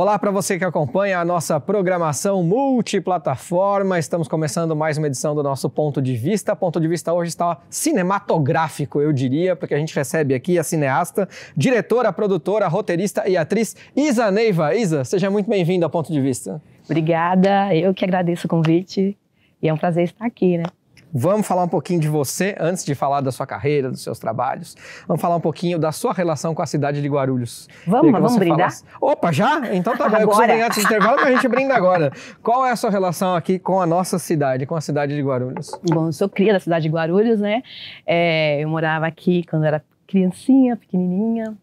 Olá para você que acompanha a nossa programação multiplataforma. Estamos começando mais uma edição do nosso Ponto de Vista. O ponto de Vista hoje está cinematográfico, eu diria, porque a gente recebe aqui a cineasta, diretora, produtora, roteirista e atriz Isa Neiva. Isa, seja muito bem-vinda ao Ponto de Vista. Obrigada, eu que agradeço o convite e é um prazer estar aqui, né? Vamos falar um pouquinho de você antes de falar da sua carreira, dos seus trabalhos. Vamos falar um pouquinho da sua relação com a cidade de Guarulhos. Vamos, vamos brindar? Falasse... Opa, já? Então tá bom. Eu preciso brindar antes do intervalo, mas a gente brinda agora. Qual é a sua relação aqui com a nossa cidade, com a cidade de Guarulhos? Bom, eu sou cria da cidade de Guarulhos, né? É, eu morava aqui quando era criancinha, pequenininha.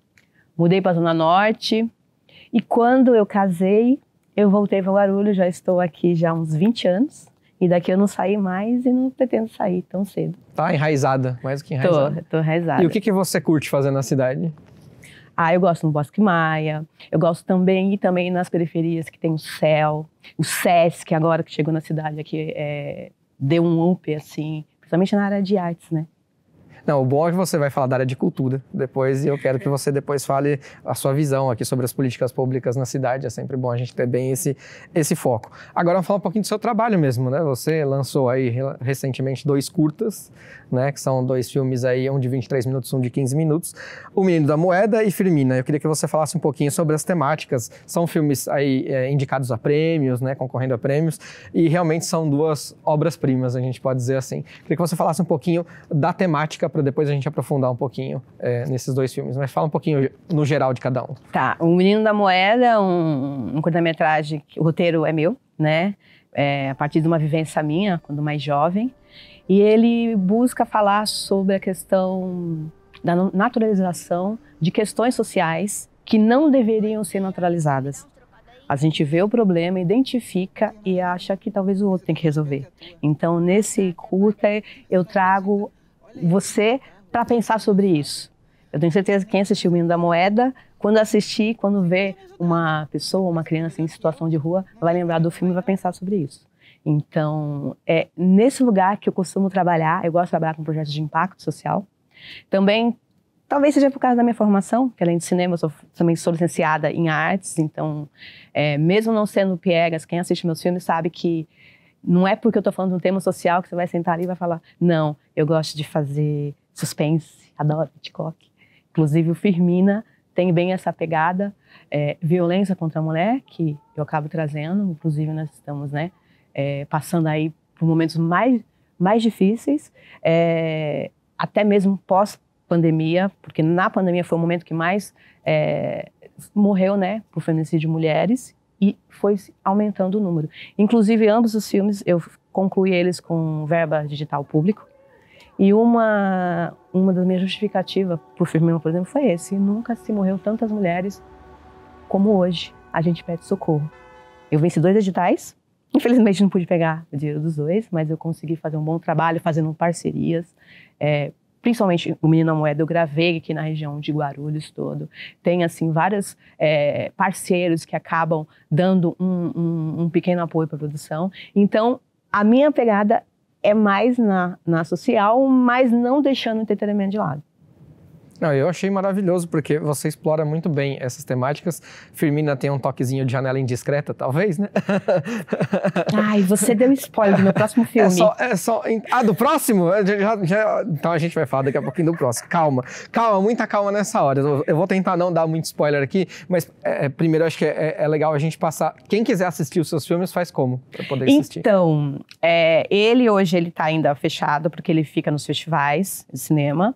Mudei para a Zona Norte. E quando eu casei, eu voltei para Guarulhos, já estou aqui já há uns 20 anos. E daqui eu não saí mais e não pretendo sair tão cedo. Tá enraizada, mais do que enraizada. Tô, tô enraizada. E o que, que você curte fazer na cidade? Ah, eu gosto no Bosque Maia, eu gosto também e também nas periferias que tem o céu, o Sesc agora que chegou na cidade aqui, é, deu um up assim, principalmente na área de artes, né? Não, o bom é que você vai falar da área de cultura depois e eu quero que você depois fale a sua visão aqui sobre as políticas públicas na cidade. É sempre bom a gente ter bem esse, esse foco. Agora vamos falar um pouquinho do seu trabalho mesmo, né? Você lançou aí recentemente dois curtas, né? Que são dois filmes aí, um de 23 minutos, um de 15 minutos. O Menino da Moeda e Firmina. Eu queria que você falasse um pouquinho sobre as temáticas. São filmes aí é, indicados a prêmios, né? Concorrendo a prêmios. E realmente são duas obras-primas, a gente pode dizer assim. Eu queria que você falasse um pouquinho da temática para depois a gente aprofundar um pouquinho é, nesses dois filmes. Mas fala um pouquinho no geral de cada um. Tá. O Menino da Moeda, um, um curta-metragem, o roteiro é meu, né? É, a partir de uma vivência minha, quando mais jovem. E ele busca falar sobre a questão da naturalização de questões sociais que não deveriam ser naturalizadas. A gente vê o problema, identifica e acha que talvez o outro tem que resolver. Então, nesse curta, eu trago você para pensar sobre isso. Eu tenho certeza que quem assistiu o Menino da Moeda, quando assistir, quando ver uma pessoa, uma criança em situação de rua, vai lembrar do filme e vai pensar sobre isso. Então, é nesse lugar que eu costumo trabalhar, eu gosto de trabalhar com projetos de impacto social. Também, talvez seja por causa da minha formação, que além de cinema, eu sou, também sou licenciada em artes, então, é, mesmo não sendo piegas, quem assiste meus filmes sabe que não é porque eu estou falando de um tema social que você vai sentar ali e vai falar, não, eu gosto de fazer suspense, adoro Hitchcock. Inclusive o Firmina tem bem essa pegada, é, violência contra a mulher, que eu acabo trazendo, inclusive nós estamos né, é, passando aí por momentos mais, mais difíceis, é, até mesmo pós-pandemia, porque na pandemia foi o momento que mais é, morreu né, por feminicídio de mulheres, e foi aumentando o número. Inclusive, ambos os filmes, eu concluí eles com verba digital público. E uma, uma das minhas justificativas para o filme, por exemplo, foi esse. Nunca se morreu tantas mulheres como hoje. A gente pede socorro. Eu venci dois editais. Infelizmente, não pude pegar o dinheiro dos dois, mas eu consegui fazer um bom trabalho fazendo parcerias, é, principalmente o Menino Moeda, eu gravei aqui na região de Guarulhos todo. Tem, assim, vários é, parceiros que acabam dando um, um, um pequeno apoio para a produção. Então, a minha pegada é mais na, na social, mas não deixando o entretenimento de lado. Não, eu achei maravilhoso porque você explora muito bem essas temáticas. Firmina tem um toquezinho de janela indiscreta, talvez, né? Ai, você deu spoiler do meu próximo é filme. É só, é só, ah, do próximo? Já, já, então a gente vai falar daqui a pouquinho do próximo. Calma, calma, muita calma nessa hora. Eu vou tentar não dar muito spoiler aqui, mas é, é primeiro acho que é, é, é, legal a gente passar. Quem quiser assistir os seus filmes, faz como poder assistir? Então, ele hoje ele tá ainda fechado porque ele fica nos festivais de cinema.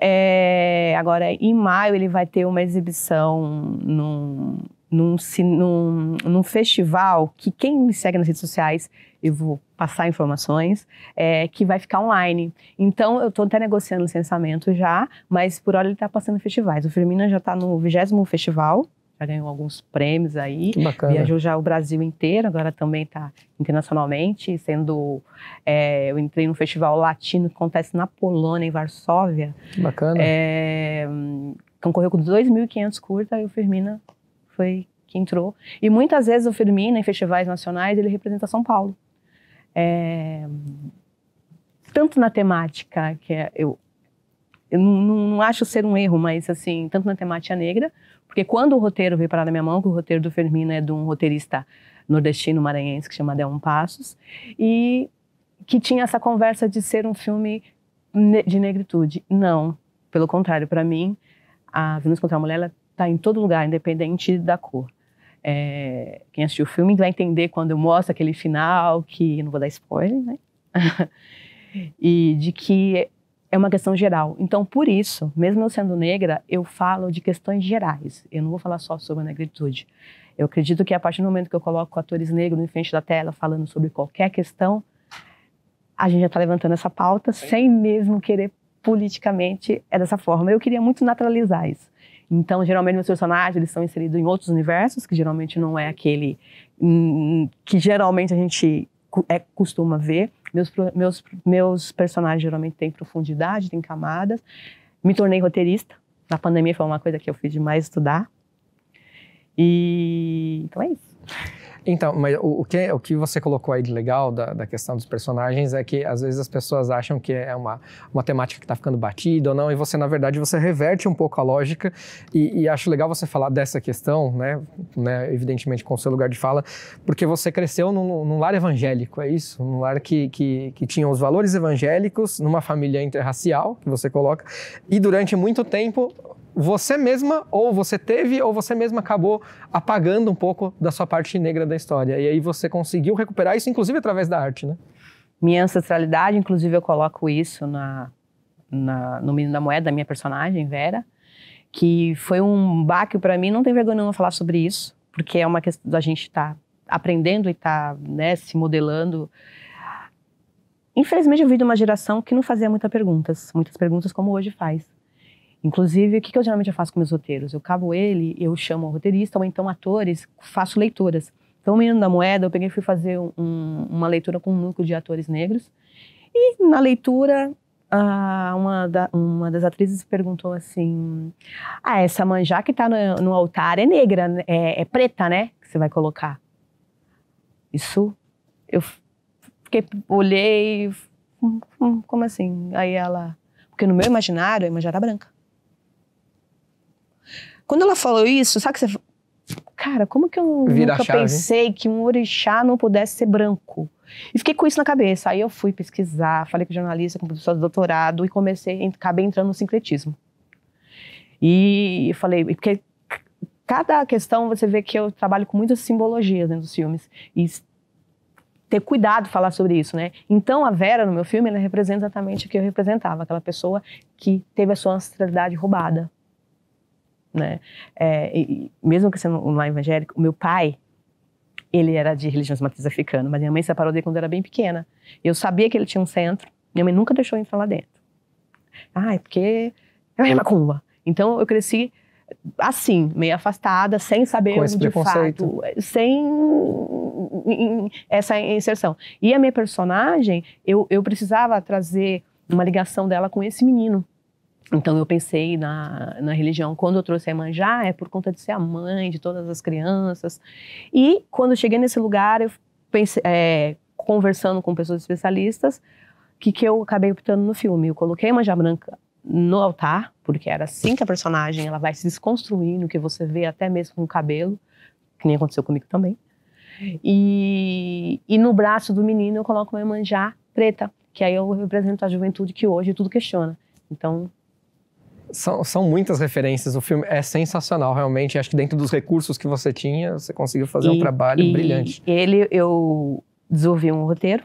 É, agora, em maio, ele vai ter uma exibição num, num, num, num, festival que quem me segue nas redes sociais, eu vou passar informações, é, que vai ficar online. Então, eu estou até negociando censamento já, mas por hora ele está passando em festivais. O Firmina já está no vigésimo festival, já ganhou alguns prêmios aí. Bacana. Viajou já o Brasil inteiro, agora também está internacionalmente, sendo. É, eu entrei num festival latino que acontece na Polônia, em Varsóvia. Bacana. É, concorreu com 2.500 curtas e o Firmina foi que entrou. E muitas vezes o Firmina, em festivais nacionais, ele representa São Paulo. É, tanto na temática, que é, eu eu não, não, não, acho ser um erro, mas assim, tanto na temática negra, porque quando o roteiro veio parar na minha mão, que o roteiro do Fermino é de um roteirista nordestino maranhense que chama Delon Passos, e que tinha essa conversa de ser um filme de negritude. Não, pelo contrário, para mim, a Venus contra a Mulher está em todo lugar, independente da cor. É, quem assistiu o filme vai entender quando eu mostro aquele final, que não vou dar spoiler, né? e de que é uma questão geral. Então, por isso, mesmo eu sendo negra, eu falo de questões gerais. Eu não vou falar só sobre a negritude. Eu acredito que a partir do momento que eu coloco atores negros em frente da tela falando sobre qualquer questão, a gente já está levantando essa pauta Sim. sem mesmo querer politicamente é dessa forma. Eu queria muito naturalizar isso. Então, geralmente meus personagens eles são inseridos em outros universos que geralmente não é aquele hum, hum, que geralmente a gente é, costuma ver. Meus, meus, meus personagens geralmente têm profundidade, têm camadas. Me tornei roteirista. Na pandemia foi uma coisa que eu fiz demais estudar. E então é isso. Então, mas o, o, que, o que você colocou aí de legal da, da questão dos personagens é que às vezes as pessoas acham que é uma, uma temática que está ficando batida ou não, e você, na verdade, você reverte um pouco a lógica e, e acho legal você falar dessa questão, né, né, evidentemente com o seu lugar de fala, porque você cresceu num, num lar evangélico, é isso? Num lar que, que, que tinha os valores evangélicos, numa família interracial, que você coloca, e durante muito tempo você mesma ou você teve ou você mesma acabou apagando um pouco da sua parte negra da história. E aí você conseguiu recuperar isso, inclusive através da arte, né? Minha ancestralidade, inclusive eu coloco isso na, na no Menino da Moeda, da minha personagem, Vera, que foi um baque para mim, não tem vergonha nenhuma falar sobre isso, porque é uma questão da gente estar tá aprendendo e estar tá, né, se modelando. Infelizmente eu vi de uma geração que não fazia muitas perguntas, muitas perguntas como hoje faz. Inclusive, o que, que eu geralmente faço com meus roteiros? Eu cavo ele, eu chamo o roteirista ou então atores, faço leituras. Então, o Menino da Moeda, eu peguei e fui fazer um, uma leitura com um núcleo de atores negros. E na leitura, uma, da, uma das atrizes perguntou assim: Ah, essa manjá que tá no, no altar é negra, é, é, preta, né? Que você vai colocar. Isso. Eu fiquei, olhei, hum, hum, como assim? Aí ela. Porque no meu imaginário, a manjá era branca. Quando ela falou isso, sabe que você. Cara, como que eu Vira nunca pensei que um orixá não pudesse ser branco? E fiquei com isso na cabeça. Aí eu fui pesquisar, falei com jornalista, com professor de doutorado e comecei, acabei entrando no sincretismo. E falei, porque cada questão você vê que eu trabalho com muitas simbologias dentro dos filmes e ter cuidado falar sobre isso, né? Então a Vera no meu filme ela representa exatamente o que eu representava, aquela pessoa que teve a sua ancestralidade roubada né? É, e, mesmo que sendo um lar evangélico, o meu pai, ele era de religião de matriz africana, mas minha mãe se separou dele quando eu era bem pequena. Eu sabia que ele tinha um centro, minha mãe nunca deixou eu entrar lá dentro. Ah, é porque é uma macumba. Então eu cresci assim, meio afastada, sem saber Com esse de fato, sem essa inserção. E a minha personagem, eu, eu precisava trazer uma ligação dela com esse menino, então eu pensei na, na religião quando eu trouxe a já é por conta de ser a mãe de todas as crianças. E quando eu cheguei nesse lugar, eu pensei, é, conversando com pessoas especialistas, que que eu acabei optando no filme. Eu coloquei a Emanjá branca no altar, porque era assim que a personagem ela vai se desconstruindo, que você vê até mesmo com o cabelo, que nem aconteceu comigo também. E, e no braço do menino eu coloco uma Emanjá preta, que aí eu represento a juventude que hoje tudo questiona. Então, são, são muitas referências. O filme é sensacional, realmente. Acho que dentro dos recursos que você tinha, você conseguiu fazer e, um trabalho e brilhante. Ele, eu desenvolvi um roteiro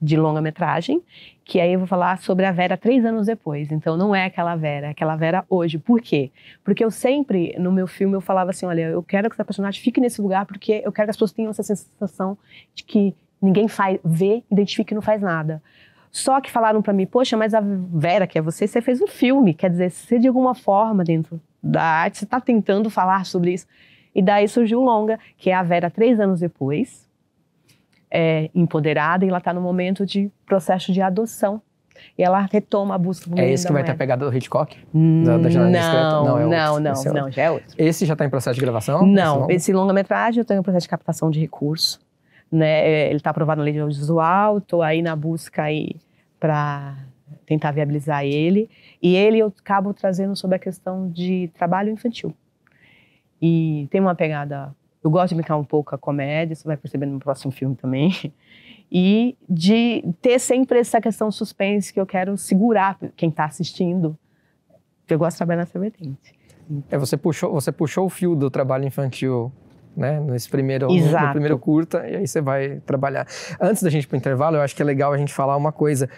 de longa-metragem, que aí eu vou falar sobre a Vera três anos depois. Então não é aquela Vera, é aquela Vera hoje. Por quê? Porque eu sempre, no meu filme, eu falava assim: olha, eu quero que essa personagem fique nesse lugar porque eu quero que as pessoas tenham essa sensação de que ninguém faz, vê, identifique e não faz nada. Só que falaram para mim, poxa, mas a Vera, que é você, você fez um filme. Quer dizer, você de alguma forma dentro da arte, você está tentando falar sobre isso. E daí surgiu o Longa, que é a Vera três anos depois, é, empoderada, e ela está no momento de processo de adoção e ela retoma a busca por É esse que vai ter tá pegado do Hitchcock? Da, da não, não, é não, outro, não, esse é não, já é outro. Esse já está em processo de gravação? Não, esse, esse longa-metragem eu estou em processo de captação de recurso. Né? É, ele está aprovado na lei de audiovisual, estou aí na busca aí para tentar viabilizar ele. E ele eu acabo trazendo sobre a questão de trabalho infantil. E tem uma pegada. Eu gosto de brincar um pouco a comédia, você vai perceber no próximo filme também. E de ter sempre essa questão suspense que eu quero segurar quem está assistindo. Eu gosto de trabalhar nessa vertente. Então, é, você puxou, você puxou o fio do trabalho infantil né? Nesse primeiro, Exato. no primeiro curta, e aí você vai trabalhar. Antes da gente ir para o intervalo, eu acho que é legal a gente falar uma coisa.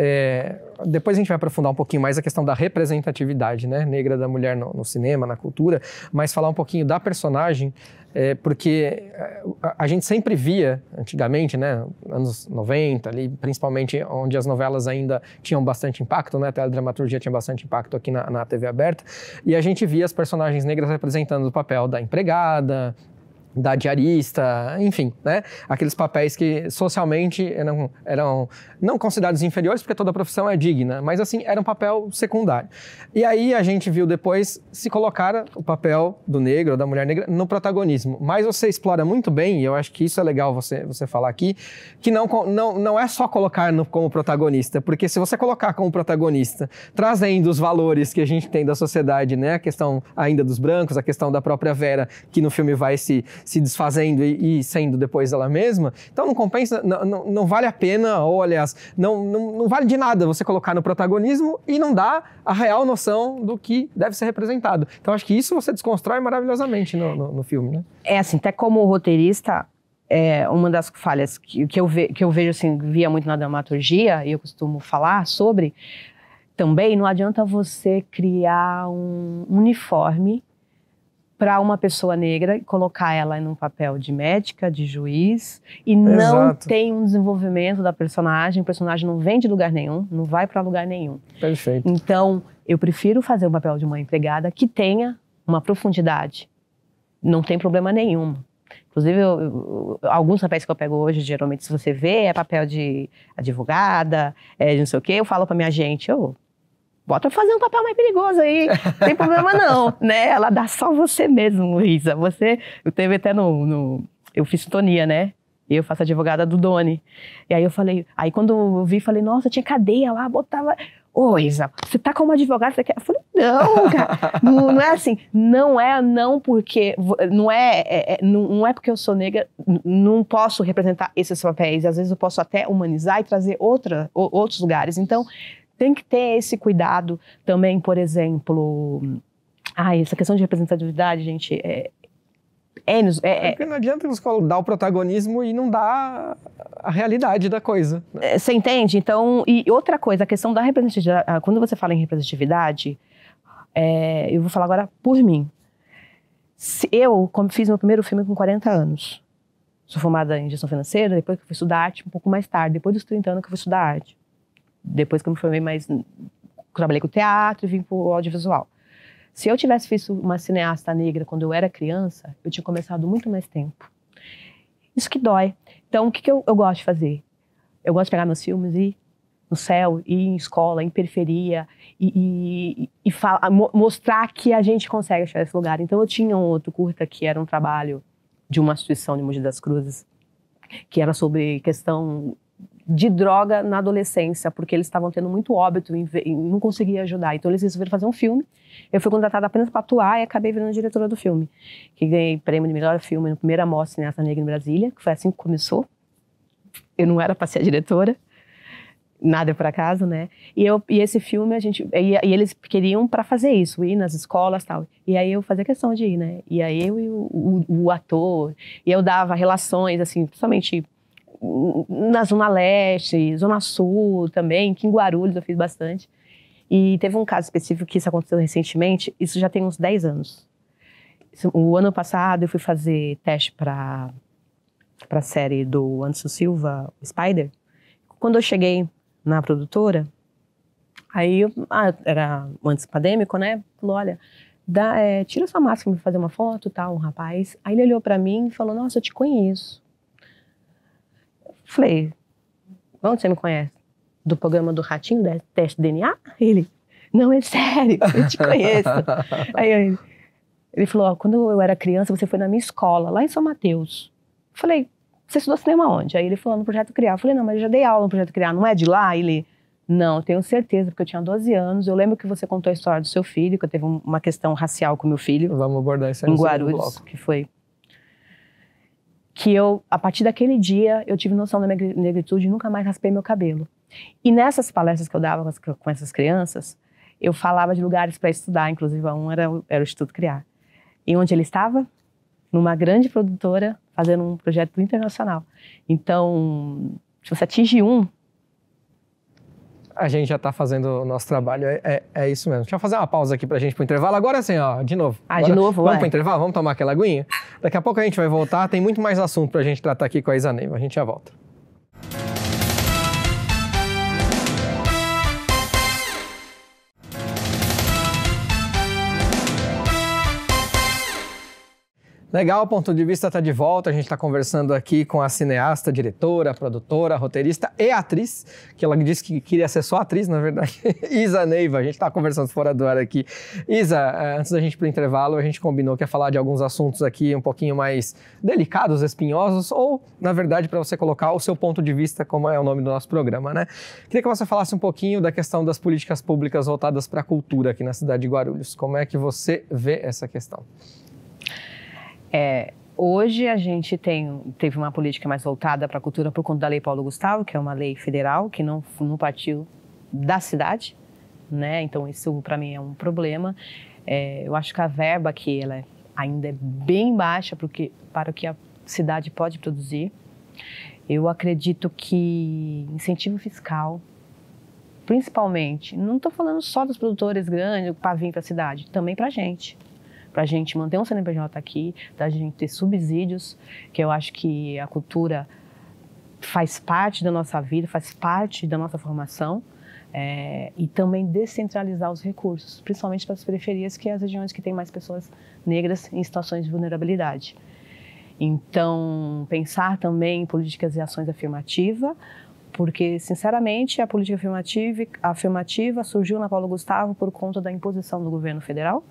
É, depois a gente vai aprofundar um pouquinho mais a questão da representatividade né, negra da mulher no, no cinema, na cultura, mas falar um pouquinho da personagem, é, porque é, a, a, gente sempre via, antigamente, né, anos 90, ali, principalmente onde as novelas ainda tinham bastante impacto, né, a teledramaturgia tinha bastante impacto aqui na, na TV aberta, e a gente via as personagens negras representando o papel da empregada, da diarista, enfim, né? Aqueles papéis que socialmente eram, eram não considerados inferiores, porque toda profissão é digna, mas assim, era um papel secundário. E aí a gente viu depois se colocar o papel do negro, da mulher negra, no protagonismo. Mas você explora muito bem, e eu acho que isso é legal você, você falar aqui, que não, não, não é só colocar no, como protagonista, porque se você colocar como protagonista, trazendo os valores que a gente tem da sociedade, né? A questão ainda dos brancos, a questão da própria Vera, que no filme vai se se desfazendo e, e sendo depois ela mesma. Então não compensa, não, não, não, vale a pena, ou aliás, não, não, não vale de nada você colocar no protagonismo e não dá a real noção do que deve ser representado. Então acho que isso você desconstrói maravilhosamente no, no, no filme, né? É assim, até como roteirista, é, uma das falhas que, que, eu ve, que eu vejo, assim, via muito na dramaturgia, e eu costumo falar sobre, também não adianta você criar um uniforme para uma pessoa negra colocar ela em um papel de médica, de juiz e Exato. não tem um desenvolvimento da personagem, o personagem não vem de lugar nenhum, não vai para lugar nenhum. Perfeito. Então, eu prefiro fazer o papel de uma empregada que tenha uma profundidade. Não tem problema nenhum. Inclusive, eu, eu, alguns papéis que eu pego hoje, geralmente, se você vê, é papel de advogada, é de não sei o quê. Eu falo para minha gente, eu oh, bota fazer um papel mais perigoso aí, não tem problema não, né? Ela dá só você mesmo, Isa. Você, eu teve até no, no eu fiz sintonia, né? E eu faço advogada do Doni. E aí eu falei, aí quando eu vi, falei, nossa, tinha cadeia lá, botava. Ô, Isa, você tá como advogada, você quer? Eu falei, não, cara, não, não, é assim. Não é não porque, não é, é, é não é porque eu sou negra, não posso representar esses papéis. Às vezes eu posso até humanizar e trazer outra, outros lugares. Então, tem que ter esse cuidado também, por exemplo. Ah, essa questão de representatividade, gente, é, é, é, é, porque não adianta você dar o protagonismo e não dar a realidade da coisa. É, você entende? Então, e outra coisa, a questão da representatividade. Quando você fala em representatividade, é, eu vou falar agora por mim. Eu fiz meu primeiro filme com 40 anos. Sou formada em gestão financeira, depois que fui estudar arte um pouco mais tarde, depois dos 30 anos que eu fui estudar arte depois que eu me formei mais trabalhei com teatro e vim para o audiovisual. Se eu tivesse visto uma cineasta negra quando eu era criança, eu tinha começado muito mais tempo. Isso que dói. Então, o que, que eu, eu gosto de fazer? Eu gosto de pegar meus filmes e ir no céu, ir em escola, em periferia, e, e, e fala, mostrar que a gente consegue chegar esse lugar. Então, eu tinha um outro curta que era um trabalho de uma instituição de Mogi das Cruzes, que era sobre questão de droga na adolescência, porque eles estavam tendo muito óbito e não conseguia ajudar. Então eles resolveram fazer um filme. Eu fui contratada apenas para atuar e acabei virando diretora do filme, que ganhei prêmio de melhor filme no primeira mostra Cineasta Negra em Brasília, que foi assim que começou. Eu não era para ser a diretora, nada por acaso, né? E, eu, e esse filme a gente e, e eles queriam para fazer isso, ir nas escolas tal. E aí eu fazia questão de ir, né? E aí eu e o, o, o ator e eu dava relações assim, principalmente na Zona Leste, Zona Sul também, que em Guarulhos eu fiz bastante. E teve um caso específico que isso aconteceu recentemente, isso já tem uns 10 anos. O ano passado eu fui fazer teste para para a série do Anderson Silva, Spider. Quando eu cheguei na produtora, aí eu, ah, era antes pandêmico, né? Falou, olha, dá, é, tira sua máscara para fazer uma foto, tal, um rapaz. Aí ele olhou para mim e falou, nossa, eu te conheço. Falei, onde você me conhece? Do programa do Ratinho, do teste DNA? Ele, não, é sério, eu te conheço. Aí ele, ele falou, quando eu era criança, você foi na minha escola, lá em São Mateus. Falei, você estudou cinema onde? Aí ele falou, no Projeto Criar. falei, não, mas eu já dei aula no Projeto Criar, não é de lá? Ele, não, tenho certeza, porque eu tinha 12 anos. Eu lembro que você contou a história do seu filho, que eu teve uma questão racial com meu filho. Vamos abordar isso aí Em Guarulhos, que foi que eu, a partir daquele dia, eu tive noção da minha negritude e nunca mais raspei meu cabelo. E nessas palestras que eu dava com essas crianças, eu falava de lugares para estudar, inclusive um era, era o Instituto Criar. E onde ele estava? Numa grande produtora, fazendo um projeto internacional. Então, se você atinge um, a gente já está fazendo o nosso trabalho, é, é, é, isso mesmo. Deixa eu fazer uma pausa aqui a gente para o intervalo. Agora sim, ó, de novo. Ah, Agora, de novo, Vamos para o intervalo, vamos tomar aquela aguinha? Daqui a pouco a gente vai voltar, tem muito mais assunto para a gente tratar aqui com a Isa Neiva. A gente já volta. Legal, o ponto de vista está de volta. A gente está conversando aqui com a cineasta, diretora, produtora, roteirista e atriz, que ela disse que queria ser só atriz, na verdade. Isa Neiva, a gente está conversando fora do ar aqui. Isa, eh, antes da gente para o intervalo, a gente combinou que ia falar de alguns assuntos aqui um pouquinho mais delicados, espinhosos, ou, na verdade, para você colocar o seu ponto de vista, como é o nome do nosso programa, né? Queria que você falasse um pouquinho da questão das políticas públicas voltadas para a cultura aqui na cidade de Guarulhos. Como é que você vê essa questão? É, hoje a gente tem, teve uma política mais voltada para a cultura por conta da Lei Paulo Gustavo, que é uma lei federal que não, não partiu da cidade, né? Então isso para mim é um problema. É, eu acho que a verba aqui ela é, ainda é bem baixa porque, para o que a cidade pode produzir. Eu acredito que incentivo fiscal, principalmente, não estou falando só dos produtores grandes para vir para a cidade, também para a gente para a gente manter um CNPJ aqui, da gente ter subsídios, que eu acho que a cultura faz parte da nossa vida, faz parte da nossa formação. É, e também descentralizar os recursos, principalmente para as periferias, que é as regiões que têm mais pessoas negras em situações de vulnerabilidade. Então, pensar também em políticas e ações afirmativas, porque, sinceramente, a política afirmativa, afirmativa surgiu na Paulo Gustavo por conta da imposição do governo federal,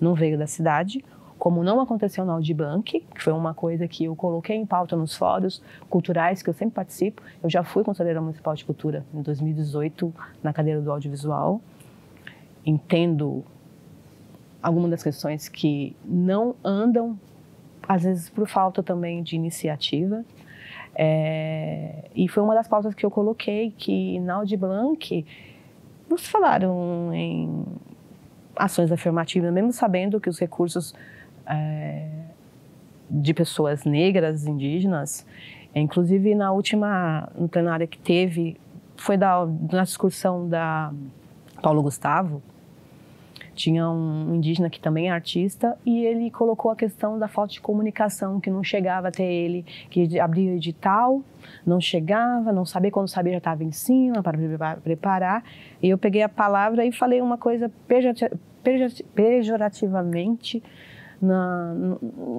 não veio da cidade, como não aconteceu na Audibank, que foi uma coisa que eu coloquei em pauta nos fóruns culturais que eu sempre participo. Eu já fui conselheira municipal de cultura em 2018 na cadeira do audiovisual. Entendo algumas das questões que não andam, às vezes por falta também de iniciativa. É... e foi uma das pautas que eu coloquei que na Audibank nos falaram em ações afirmativas, mesmo sabendo que os recursos é, de pessoas negras, indígenas, é, inclusive na última plenária que teve, foi da, na discussão da Paulo Gustavo, tinha um indígena que também é artista e ele colocou a questão da falta de comunicação, que não chegava até ele, que abria o edital, não chegava, não sabia quando sabia já estava em cima para preparar. E eu peguei a palavra e falei uma coisa pejorativamente na,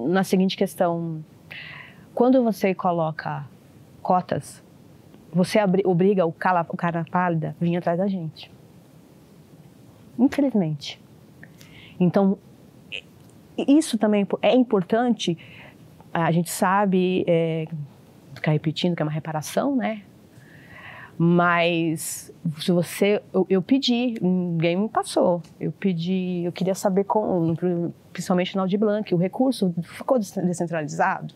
na seguinte questão. Quando você coloca cotas, você obriga o, o cara pálida a vir atrás da gente. Infelizmente. Então, isso também é importante. A gente sabe, é, ficar repetindo que é uma reparação, né? Mas se você, eu, eu, pedi, ninguém me passou. Eu pedi, eu queria saber como, principalmente na Audi Blanc, o recurso ficou descentralizado.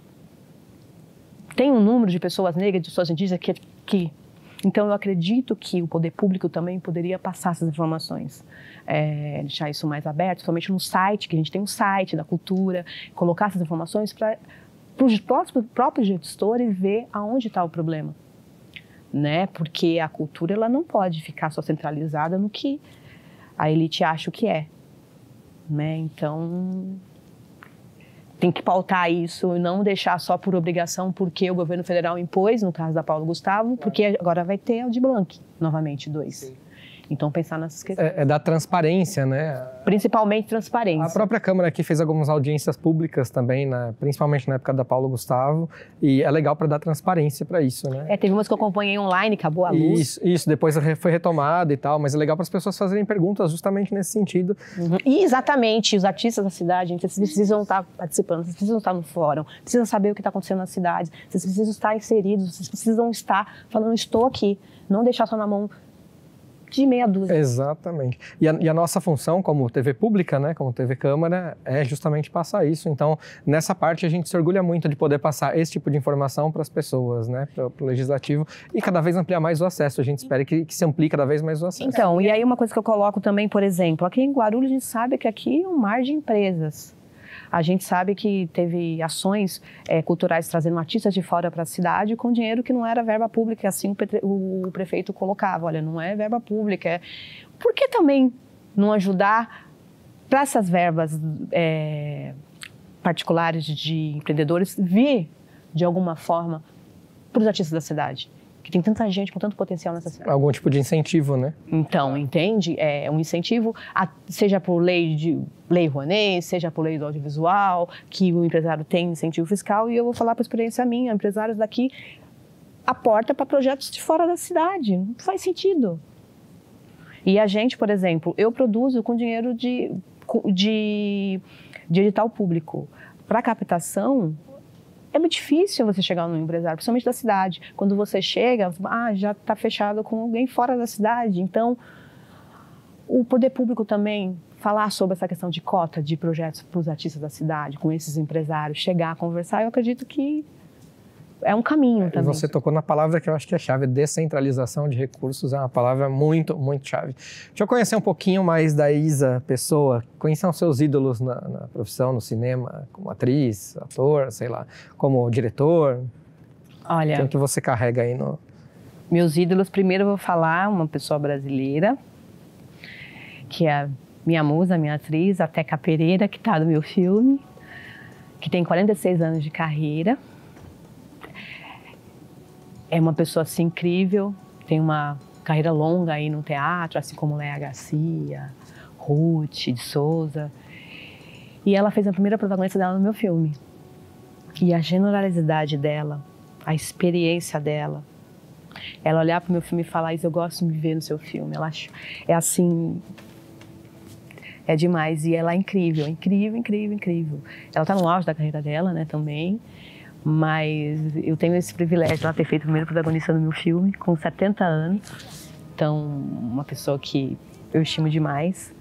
Tem um número de pessoas negras, de pessoas indígenas que, que então, eu acredito que o poder público também poderia passar essas informações, é, deixar isso mais aberto, somente no site, que a gente tem um site da cultura, colocar essas informações para os próprios, gestores ver aonde está o problema. Né? Porque a cultura ela não pode ficar só centralizada no que a elite acha que é. Né? Então, tem que pautar isso e não deixar só por obrigação, porque o governo federal impôs, no caso da Paulo Gustavo, porque agora vai ter o de Blanc, novamente, dois. Sim. Então, pensar nessas é, questões. É, é da transparência, né? Principalmente transparência. A própria Câmara aqui fez algumas audiências públicas também, né? principalmente na época da Paulo Gustavo, e é legal para dar transparência para isso, né? É, teve umas que eu acompanhei online, acabou a luz. Isso, isso depois foi retomada e tal, mas é legal para as pessoas fazerem perguntas justamente nesse sentido. Uhum. E exatamente, os artistas da cidade, gente, vocês precisam estar tá participando, vocês precisam estar tá no fórum, precisam saber o que está acontecendo na cidade, vocês precisam estar inseridos, vocês precisam estar falando, estou aqui, não deixar só na mão de meia dúzia. Exatamente. E a, e a, nossa função como TV pública, né, como TV Câmara, é justamente passar isso. Então, nessa parte, a gente se orgulha muito de poder passar esse tipo de informação para as pessoas, né, para o legislativo, e cada vez ampliar mais o acesso. A gente espera que, que, se amplie cada vez mais o acesso. Então, e aí uma coisa que eu coloco também, por exemplo, aqui em Guarulhos a gente sabe que aqui é um mar de empresas. A gente sabe que teve ações é, culturais trazendo artistas de fora para a cidade com dinheiro que não era verba pública, assim o, o prefeito colocava. Olha, não é verba pública. É... Por que também não ajudar para essas verbas é, particulares de empreendedores vir de alguma forma para os artistas da cidade? que tem tanta gente com tanto potencial nessa cidade. Algum tipo de incentivo, né? Então, entende? É um incentivo, a, seja por lei de lei Rouanet, seja por lei do audiovisual, que o empresário tem incentivo fiscal. E eu vou falar por experiência minha, empresários daqui, a porta para projetos de fora da cidade. Não faz sentido. E a gente, por exemplo, eu produzo com dinheiro de, de, de edital público. Para captação, é muito difícil você chegar num empresário, principalmente da cidade. Quando você chega, ah, já está fechado com alguém fora da cidade. Então, o poder público também falar sobre essa questão de cota de projetos para os artistas da cidade, com esses empresários, chegar a conversar, eu acredito que é um caminho também. Você tocou na palavra que eu acho que é chave, descentralização de recursos é uma palavra muito, muito chave. Deixa eu conhecer um pouquinho mais da Isa Pessoa. Quem são seus ídolos na, na profissão, no cinema, como atriz, ator, sei lá, como diretor? Olha... O que você carrega aí no... Meus ídolos, primeiro eu vou falar uma pessoa brasileira, que é minha musa, minha atriz, a Teca Pereira, que está no meu filme, que tem 46 anos de carreira. É uma pessoa assim, incrível, tem uma carreira longa aí no teatro, assim como Léa Garcia, Ruth de Souza. E ela fez a primeira protagonista dela no meu filme. E a generalidade dela, a experiência dela, ela olhar para o meu filme e falar: Isso, eu gosto de me ver no seu filme. Ela é assim. É demais. E ela é incrível, incrível, incrível, incrível. Ela está no auge da carreira dela, né, também. Mas eu tenho esse privilégio de ter feito o primeiro protagonista do meu filme, com 70 anos. Então, uma pessoa que eu estimo demais.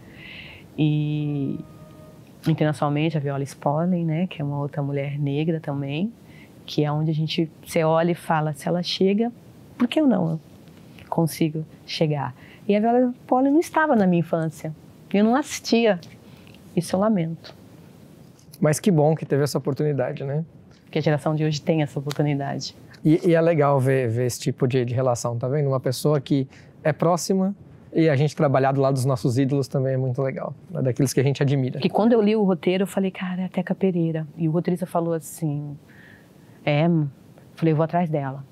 E internacionalmente, a Viola Spolin, né, que é uma outra mulher negra também, que é onde a gente, se olha e fala, se ela chega, por que eu não consigo chegar? E a Viola Spolin não estava na minha infância. Eu não assistia. Isso eu lamento. Mas que bom que teve essa oportunidade, né? Que a geração de hoje tem essa oportunidade. E, e é legal ver, ver esse tipo de, de, relação, tá vendo? Uma pessoa que é próxima e a gente trabalhar do lado dos nossos ídolos também é muito legal, é daqueles que a gente admira. Que quando eu li o roteiro, eu falei, cara, é a Teca Pereira. E o roteirista falou assim: é, falei, eu vou atrás dela.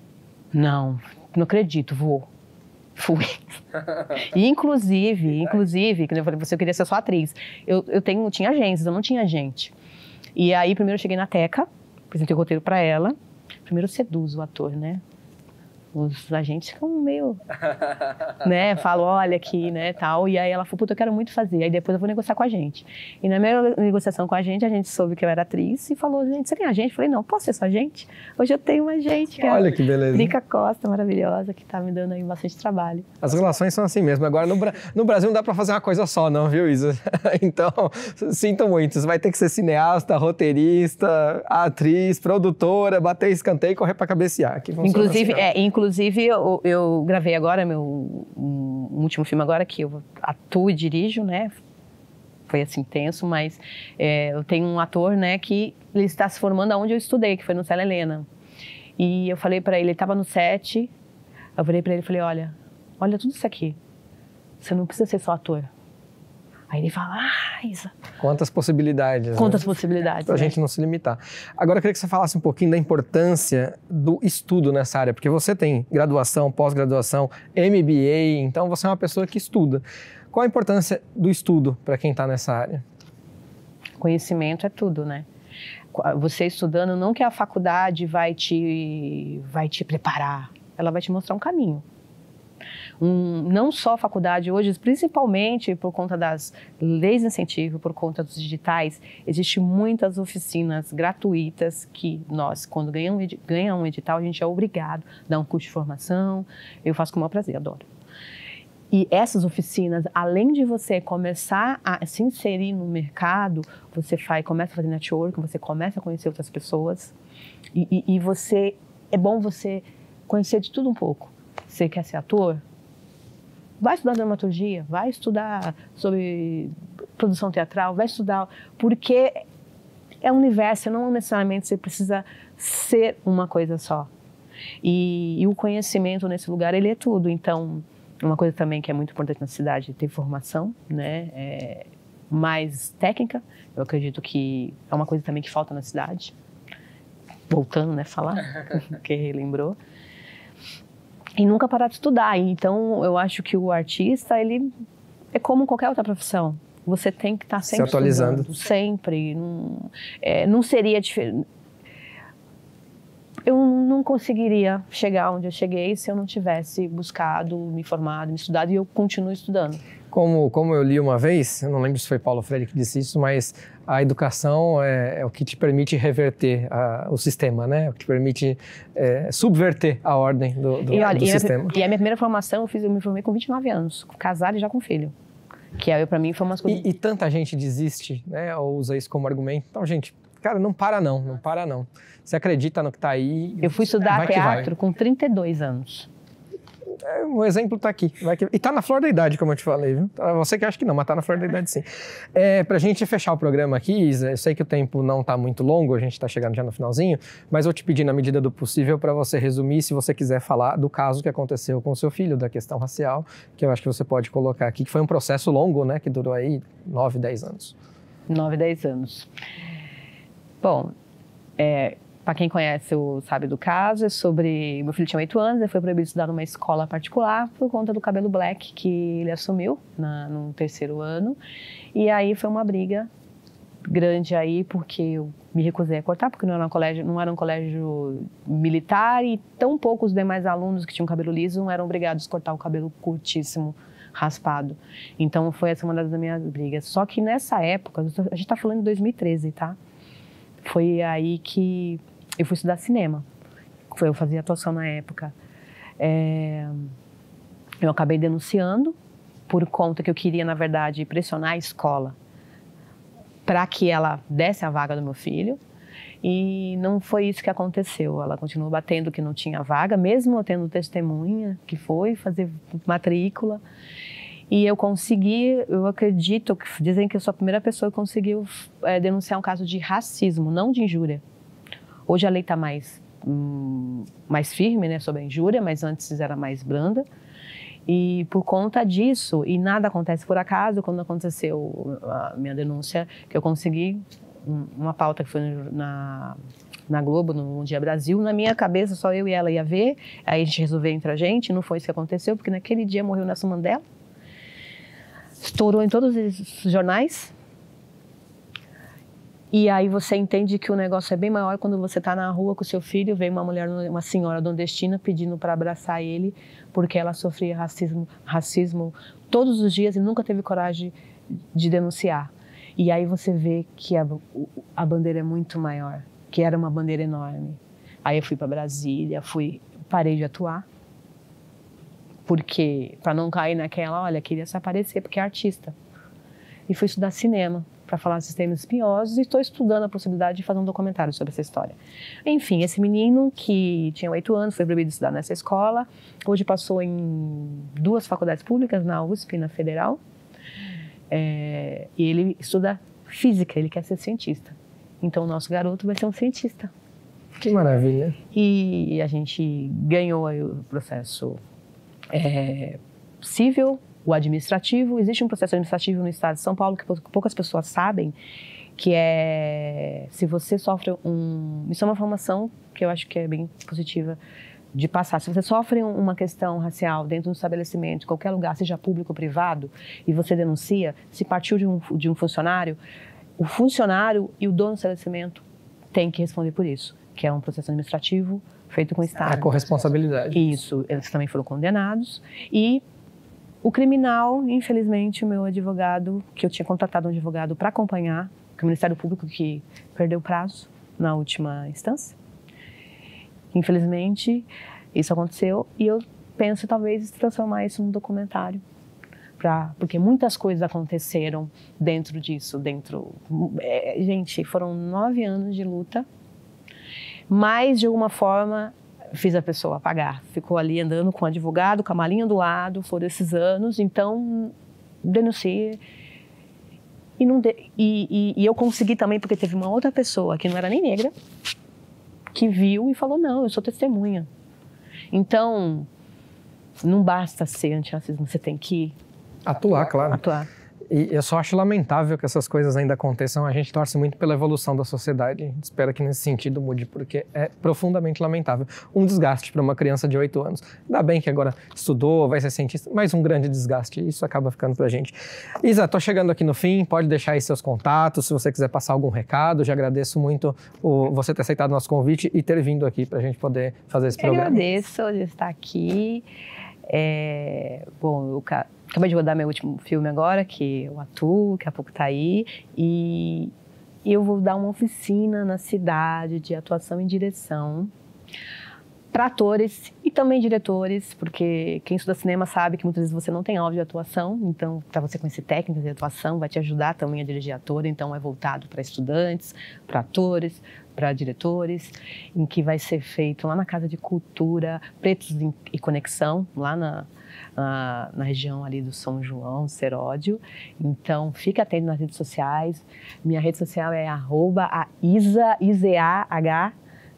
Não, não acredito, vou. Fui. e, inclusive, inclusive, quando eu falei, você queria ser só atriz. Eu, eu tenho, tinha agências, eu não tinha agente. E aí, primeiro eu cheguei na Teca, apresentei o roteiro para ela. Primeiro seduz o ator, né? os agentes ficam meio, né, falam, olha aqui, né, tal, e aí ela falou, puta, eu quero muito fazer, aí depois eu vou negociar com a gente. E na minha negociação com a gente, a gente soube que eu era atriz e falou, gente, você tem agente? Eu falei, não, posso ser sua agente? Hoje eu tenho uma agente, que é Olha é que beleza. Rica Costa, maravilhosa, que tá me dando aí bastante trabalho. As relações são assim mesmo, agora no, Bra no Brasil não dá para fazer uma coisa só não, viu, Isa? então, sinto muito, você vai ter que ser cineasta, roteirista, atriz, produtora, bater escanteio e correr para cabecear. Inclusive, assim, é, Inclusive, eu, eu gravei agora meu um, um último filme agora que eu atuo e dirijo, né? Foi assim tenso, mas é, eu tenho um ator, né, que ele está se formando aonde eu estudei, que foi no Céu Helena. E eu falei para ele, ele estava no set. Eu falei para ele, falei, olha, olha tudo isso aqui. Você não precisa ser só ator. Aí ele fala, ah, Isa. Quantas possibilidades. Né? Quantas né? possibilidades. Para a gente não se limitar. Agora eu queria que você falasse um pouquinho da importância do estudo nessa área, porque você tem graduação, pós-graduação, MBA, então você é uma pessoa que estuda. Qual a importância do estudo para quem está nessa área? Conhecimento é tudo, né? Você estudando, não que a faculdade vai te, vai te preparar, ela vai te mostrar um caminho um, não só a faculdade hoje, principalmente por conta das leis de incentivo, por conta dos digitais, existe muitas oficinas gratuitas que nós, quando ganha um, ganha um edital, a gente é obrigado a dar um curso de formação. Eu faço com o maior prazer, adoro. E essas oficinas, além de você começar a se inserir no mercado, você faz, começa a fazer networking, você começa a conhecer outras pessoas. E, e, e você é bom você conhecer de tudo um pouco. Você quer ser ator? Vai estudar dramaturgia, vai estudar sobre produção teatral, vai estudar, porque é um universo, não é necessariamente você precisa ser uma coisa só. E, e, o conhecimento nesse lugar, ele é tudo. Então, uma coisa também que é muito importante na cidade, ter formação, né? É mais técnica, eu acredito que é uma coisa também que falta na cidade. Voltando, né, falar, que lembrou e nunca parar de estudar. Então, eu acho que o artista, ele é como qualquer outra profissão. Você tem que estar tá sempre Se atualizando. sempre. Não, é, não seria diferente. Eu não conseguiria chegar onde eu cheguei se eu não tivesse buscado, me formado, me estudado e eu continuo estudando. Como, como eu li uma vez, eu não lembro se foi Paulo Freire que disse isso, mas a educação é, é, o que te permite reverter a, o sistema, né? O que te permite é, subverter a ordem do, do, e olha, do e sistema. e a minha primeira formação, eu, fiz, eu me formei com 29 anos, casada e já com filho. Que aí, para mim, foi umas coisas... E, e, tanta gente desiste, né? Ou usa isso como argumento. Então, gente, cara, não para não, não para não. Você acredita no que está aí... Eu fui estudar teatro com 32 anos é, um exemplo está aqui. Que, e está na flor da idade, como eu te falei, viu? Tá, você que acha que não, mas está na flor da idade sim. É, para a gente fechar o programa aqui, Isa, eu sei que o tempo não está muito longo, a gente está chegando já no finalzinho, mas vou te pedir, na medida do possível, para você resumir, se você quiser falar do caso que aconteceu com o seu filho, da questão racial, que eu acho que você pode colocar aqui, que foi um processo longo, né? Que durou aí 9, 10 anos. 9, 10 anos. Bom, é, para quem conhece o sabe do caso, é sobre meu filho tinha oito anos, ele foi proibido de estudar numa escola particular por conta do cabelo black que ele assumiu na, no terceiro ano. E aí foi uma briga grande aí porque eu me recusei a cortar porque não era um colégio não era um colégio militar e tão poucos demais alunos que tinham cabelo liso não eram obrigados a cortar o cabelo curtíssimo raspado então foi essa uma das minhas brigas só que nessa época a gente está falando de 2013 tá foi aí que eu fui estudar cinema. Eu fazia atuação na época. É, eu acabei denunciando por conta que eu queria, na verdade, pressionar a escola para que ela desse a vaga do meu filho. E não foi isso que aconteceu. Ela continuou batendo que não tinha vaga, mesmo tendo testemunha que foi fazer matrícula. E eu consegui, eu acredito, dizem que eu sou a primeira pessoa que conseguiu é, denunciar um caso de racismo, não de injúria. Hoje a lei está mais, hum, mais firme né, sobre a injúria, mas antes era mais branda. E por conta disso, e nada acontece por acaso, quando aconteceu a minha denúncia, que eu consegui uma pauta que foi na, na Globo, no Dia Brasil, na minha cabeça só eu e ela ia ver, aí a gente resolveu entre a gente, não foi isso que aconteceu, porque naquele dia morreu Nelson Mandela, estourou em todos os jornais, e aí você entende que o negócio é bem maior quando você está na rua com seu filho, vem uma mulher, uma senhora nordestina pedindo para abraçar ele, porque ela sofria racismo, racismo todos os dias e nunca teve coragem de denunciar. E aí você vê que a, a bandeira é muito maior, que era uma bandeira enorme. Aí eu fui para Brasília, fui, parei de atuar, porque para não cair naquela, olha, queria se aparecer porque é artista. E fui estudar cinema para falar de sistemas espinhosos e estou estudando a possibilidade de fazer um documentário sobre essa história. Enfim, esse menino que tinha oito anos foi proibido de estudar nessa escola, hoje passou em duas faculdades públicas, na USP na Federal, é, e ele estuda física, ele quer ser cientista. Então, o nosso garoto vai ser um cientista. Que maravilha! E a gente ganhou o processo é, civil, o administrativo. Existe um processo administrativo no estado de São Paulo que poucas pessoas sabem, que é se você sofre um. Isso é uma informação que eu acho que é bem positiva de passar. Se você sofre uma questão racial dentro de um estabelecimento, qualquer lugar, seja público ou privado, e você denuncia, se partiu de um, de um funcionário, o funcionário e o dono do estabelecimento têm que responder por isso, que é um processo administrativo feito com o é Estado. A corresponsabilidade. Isso, eles também foram condenados e o criminal, infelizmente, o meu advogado, que eu tinha contratado um advogado para acompanhar, que é o Ministério Público que perdeu o prazo na última instância. Infelizmente, isso aconteceu e eu penso talvez transformar isso num documentário. Pra, porque muitas coisas aconteceram dentro disso, dentro... É, gente, foram nove anos de luta, mas de alguma forma fiz a pessoa pagar. Ficou ali andando com o advogado, com a malinha do lado, foram esses anos, então denunciei. E, de, e, e, e, eu consegui também, porque teve uma outra pessoa que não era nem negra, que viu e falou: não, eu sou testemunha. Então, não basta ser antirracismo, você tem que. Atuar, atuar claro. Atuar. E eu só acho lamentável que essas coisas ainda aconteçam. A gente torce muito pela evolução da sociedade. A gente espera que nesse sentido mude, porque é profundamente lamentável. Um desgaste para uma criança de 8 anos. Ainda bem que agora estudou, vai ser cientista, mas um grande desgaste. Isso acaba ficando para a gente. Isa, estou chegando aqui no fim. Pode deixar aí seus contatos, se você quiser passar algum recado. Já agradeço muito o, você ter aceitado nosso convite e ter vindo aqui para a gente poder fazer esse eu programa. Eu agradeço de estar aqui. É, bom, eu acabei de rodar meu último filme agora, que eu é atuo, que a pouco tá aí, e eu vou dar uma oficina na cidade de atuação e direção para atores e também diretores, porque quem estuda cinema sabe que muitas vezes você não tem aula de atuação, então para você conhecer técnicas de atuação vai te ajudar também a dirigir ator, então é voltado para estudantes, para atores, para diretores, em que vai ser feito lá na Casa de Cultura, Pretos e Conexão, lá na, na, na região ali do São João, Seródio. Então, fica atento nas redes sociais. Minha rede social é arroba a Isa, I-Z-A-H,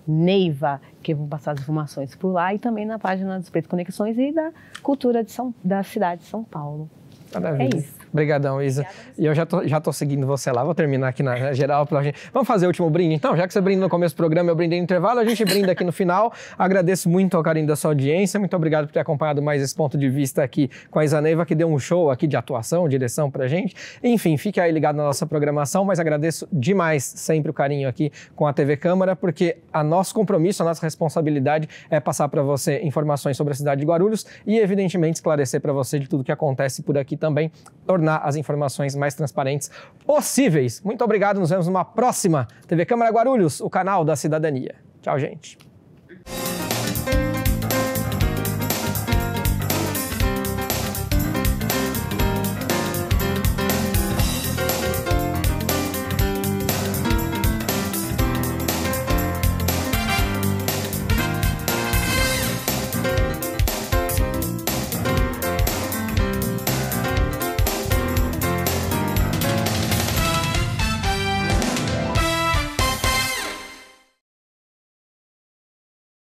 Neiva, que eu vou passar as informações por lá, e também na página dos Pretos Conexões e da Cultura de São, da cidade de São Paulo. Maravilha. É isso. Obrigadão, Isa. Obrigada, e eu já tô, já tô seguindo você lá, vou terminar aqui na geral. Pra gente. Vamos fazer o último brinde, então? Já que você brinda no começo do programa, eu brindei no intervalo, a gente brinda aqui no final. Agradeço muito ao carinho da sua audiência, muito obrigado por ter acompanhado mais esse ponto de vista aqui com a Isa Neiva, que deu um show aqui de atuação, direção pra gente. Enfim, fique aí ligado na nossa programação, mas agradeço demais sempre o carinho aqui com a TV Câmara, porque a nosso compromisso, a nossa responsabilidade é passar para você informações sobre a cidade de Guarulhos e, evidentemente, esclarecer para você de tudo que acontece por aqui também tornar as informações mais transparentes possíveis. Muito obrigado, nos vemos numa próxima TV Câmara Guarulhos, o canal da cidadania. Tchau, gente.